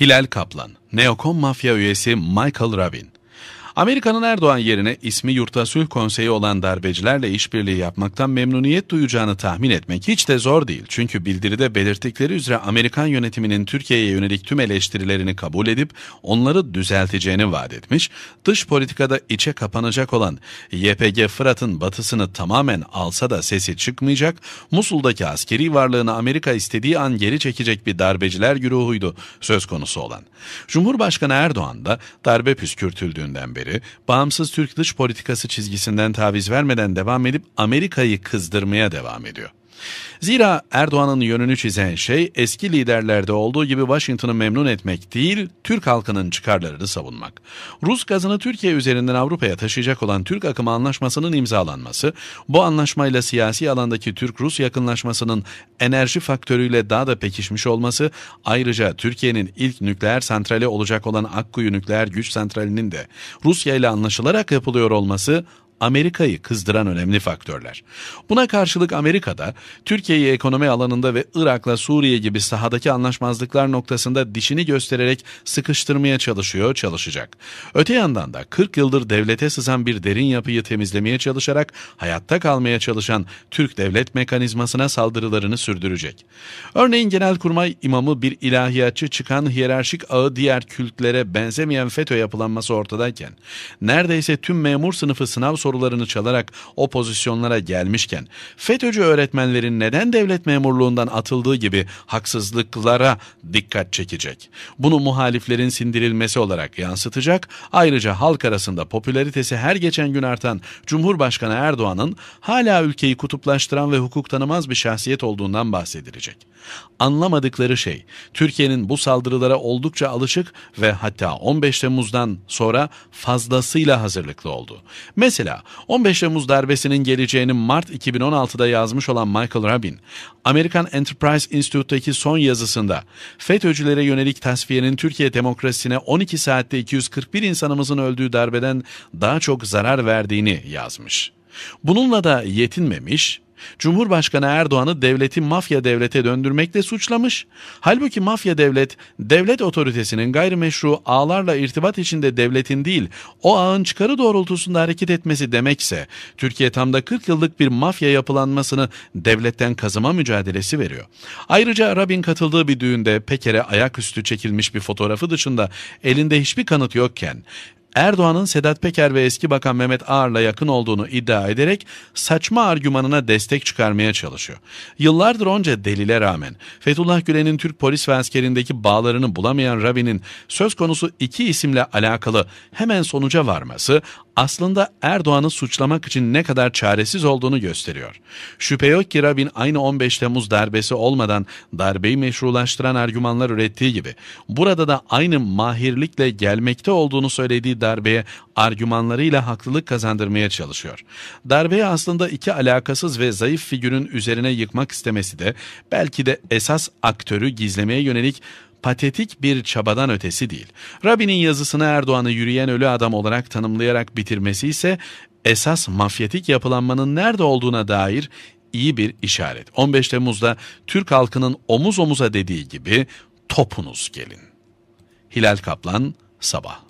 Hilal Kaplan, Neokon Mafya üyesi Michael Ravin, Amerika'nın Erdoğan yerine ismi Yurtta Sulh Konseyi olan darbecilerle işbirliği yapmaktan memnuniyet duyacağını tahmin etmek hiç de zor değil. Çünkü bildiride belirttikleri üzere Amerikan yönetiminin Türkiye'ye yönelik tüm eleştirilerini kabul edip onları düzelteceğini vaat etmiş, dış politikada içe kapanacak olan YPG Fırat'ın batısını tamamen alsa da sesi çıkmayacak, Musul'daki askeri varlığını Amerika istediği an geri çekecek bir darbeciler güruhuydu söz konusu olan. Cumhurbaşkanı Erdoğan da darbe püskürtüldüğünden beri haberi bağımsız Türk dış politikası çizgisinden taviz vermeden devam edip Amerika'yı kızdırmaya devam ediyor. Zira Erdoğan'ın yönünü çizen şey eski liderlerde olduğu gibi Washington'ı memnun etmek değil, Türk halkının çıkarlarını savunmak. Rus gazını Türkiye üzerinden Avrupa'ya taşıyacak olan Türk akımı anlaşmasının imzalanması, bu anlaşmayla siyasi alandaki Türk-Rus yakınlaşmasının enerji faktörüyle daha da pekişmiş olması, ayrıca Türkiye'nin ilk nükleer santrali olacak olan Akkuyu nükleer güç santralinin de Rusya ile anlaşılarak yapılıyor olması Amerika'yı kızdıran önemli faktörler. Buna karşılık Amerika'da Türkiye'yi ekonomi alanında ve Irak'la Suriye gibi sahadaki anlaşmazlıklar noktasında dişini göstererek sıkıştırmaya çalışıyor, çalışacak. Öte yandan da 40 yıldır devlete sızan bir derin yapıyı temizlemeye çalışarak hayatta kalmaya çalışan Türk devlet mekanizmasına saldırılarını sürdürecek. Örneğin Genelkurmay imamı bir ilahiyatçı çıkan hiyerarşik ağı diğer kültlere benzemeyen FETÖ yapılanması ortadayken neredeyse tüm memur sınıfı sınav sorularını sorularını çalarak o pozisyonlara gelmişken FETÖ'cü öğretmenlerin neden devlet memurluğundan atıldığı gibi haksızlıklara dikkat çekecek. Bunu muhaliflerin sindirilmesi olarak yansıtacak. Ayrıca halk arasında popülaritesi her geçen gün artan Cumhurbaşkanı Erdoğan'ın hala ülkeyi kutuplaştıran ve hukuk tanımaz bir şahsiyet olduğundan bahsedilecek. Anlamadıkları şey Türkiye'nin bu saldırılara oldukça alışık ve hatta 15 Temmuz'dan sonra fazlasıyla hazırlıklı oldu. Mesela 15 Temmuz darbesinin geleceğini Mart 2016'da yazmış olan Michael Rabin, American Enterprise Institute'daki son yazısında FETÖ'cülere yönelik tasfiyenin Türkiye demokrasisine 12 saatte 241 insanımızın öldüğü darbeden daha çok zarar verdiğini yazmış. Bununla da yetinmemiş, Cumhurbaşkanı Erdoğan'ı devleti mafya devlete döndürmekle suçlamış. Halbuki mafya devlet, devlet otoritesinin gayrimeşru ağlarla irtibat içinde devletin değil, o ağın çıkarı doğrultusunda hareket etmesi demekse, Türkiye tam da 40 yıllık bir mafya yapılanmasını devletten kazıma mücadelesi veriyor. Ayrıca Arabin katıldığı bir düğünde Peker'e ayaküstü çekilmiş bir fotoğrafı dışında elinde hiçbir kanıt yokken, Erdoğan'ın Sedat Peker ve eski bakan Mehmet Ağar'la yakın olduğunu iddia ederek saçma argümanına destek çıkarmaya çalışıyor. Yıllardır onca delile rağmen Fethullah Gülen'in Türk polis ve askerindeki bağlarını bulamayan Ravi'nin söz konusu iki isimle alakalı hemen sonuca varması aslında Erdoğan'ı suçlamak için ne kadar çaresiz olduğunu gösteriyor. Şüphe yok ki Rabin aynı 15 Temmuz darbesi olmadan darbeyi meşrulaştıran argümanlar ürettiği gibi burada da aynı mahirlikle gelmekte olduğunu söylediği darbeye argümanlarıyla haklılık kazandırmaya çalışıyor. Darbeyi aslında iki alakasız ve zayıf figürün üzerine yıkmak istemesi de belki de esas aktörü gizlemeye yönelik patetik bir çabadan ötesi değil. Rabbi'nin yazısını Erdoğan'ı yürüyen ölü adam olarak tanımlayarak bitirmesi ise esas mafyatik yapılanmanın nerede olduğuna dair iyi bir işaret. 15 Temmuz'da Türk halkının omuz omuza dediği gibi topunuz gelin. Hilal Kaplan, Sabah